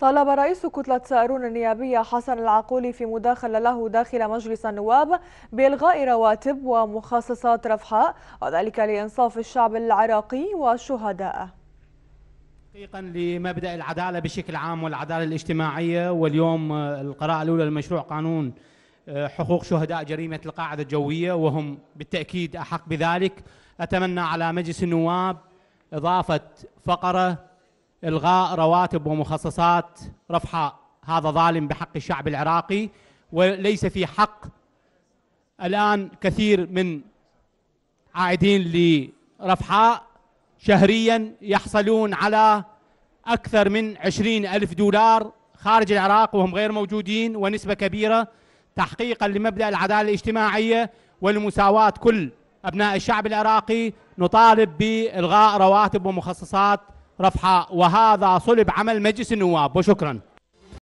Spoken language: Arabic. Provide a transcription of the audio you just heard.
طالب رئيس كتلة سائرون النيابية حسن العقولي في مداخلة له داخل مجلس النواب بإلغاء رواتب ومخصصات رفحاء وذلك لإنصاف الشعب العراقي وشهدائه تحقيقا لمبدا العداله بشكل عام والعداله الاجتماعيه واليوم القراءه الاولى لمشروع قانون آه، حقوق شهداء جريمه القاعده الجويه وهم بالتاكيد احق بذلك اتمنى على مجلس النواب اضافه فقره إلغاء رواتب ومخصصات رفحاء هذا ظالم بحق الشعب العراقي وليس في حق الآن كثير من عائدين لرفحاء شهريا يحصلون على أكثر من عشرين ألف دولار خارج العراق وهم غير موجودين ونسبة كبيرة تحقيقا لمبدأ العدالة الاجتماعية والمساواة كل أبناء الشعب العراقي نطالب بإلغاء رواتب ومخصصات رفحاء وهذا صلب عمل مجلس النواب وشكرا